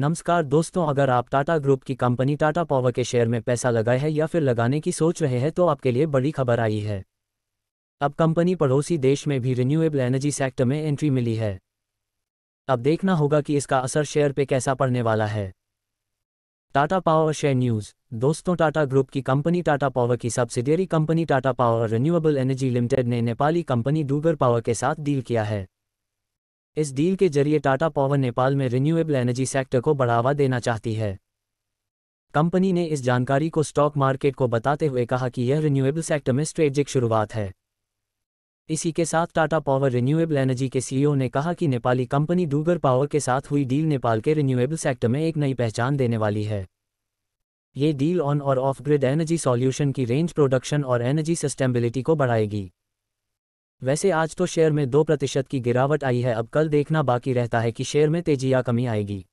नमस्कार दोस्तों अगर आप टाटा ग्रुप की कंपनी टाटा पावर के शेयर में पैसा लगाए हैं या फिर लगाने की सोच रहे हैं तो आपके लिए बड़ी खबर आई है अब कंपनी पड़ोसी देश में भी रिन्यूएबल एनर्जी सेक्टर में एंट्री मिली है अब देखना होगा कि इसका असर शेयर पे कैसा पड़ने वाला है टाटा पावर शेयर न्यूज़ दोस्तों टाटा ग्रुप की कंपनी टाटा पावर की subsidiary company Tata power renewable energy limited ने नेपाली कंपनी डूगर पावर के साथ डील किया है इस डील के जरिए टाटा पावर नेपाल में रिन्यूएबल एनर्जी सेक्टर को बढ़ावा देना चाहती है कंपनी ने इस जानकारी को स्टॉक मार्केट को बताते हुए कहा कि यह रिन्यूएबल सेक्टर में स्ट्रेटजिक शुरुआत है इसी के साथ Tata power renewable energy CEO सीईओ e ने कहा कि नेपाली कंपनी डूगर पावर के साथ हुई डील नेपाल के रिन्यूएबल सेक्टर में एक नई पहचान देने वाली है ये डील ऑन और ऑफ ग्रिड एनर्जी सॉल्यूशन की रेंज प्रोडक्शन और एनर्जी सस्टेनेबिलिटी को बढ़ाएगी वैसे आज तो शेयर में दो प्रतिशत की गिरावट आई है अब कल देखना बाकी रहता है कि शेयर में तेजी या कमी आएगी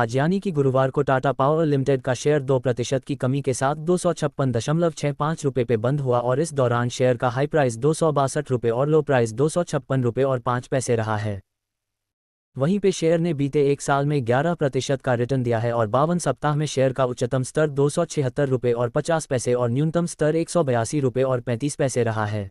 आज यानी कि गुरुवार को टाटा पावर लिमिटेड का शेयर दो प्रतिशत की कमी के साथ दो सौ छप्पन दशमलव छह पाँच रुपये पे बंद हुआ और इस दौरान शेयर का हाई प्राइस दो सौ बासठ रुपये और लो प्राइस दो सौ छप्पन रुपये और पाँच पैसे रहा है वहीं पे शेयर ने बीते एक साल में ग्यारह प्रतिशत का रिटर्न दिया है और बावन सप्ताह में शेयर का उच्चतम स्तर दो सौ छिहत्तर रुपये और पचास पैसे और न्यूनतम स्तर एक सौ बयासी रुपये और पैंतीस पैसे रहा है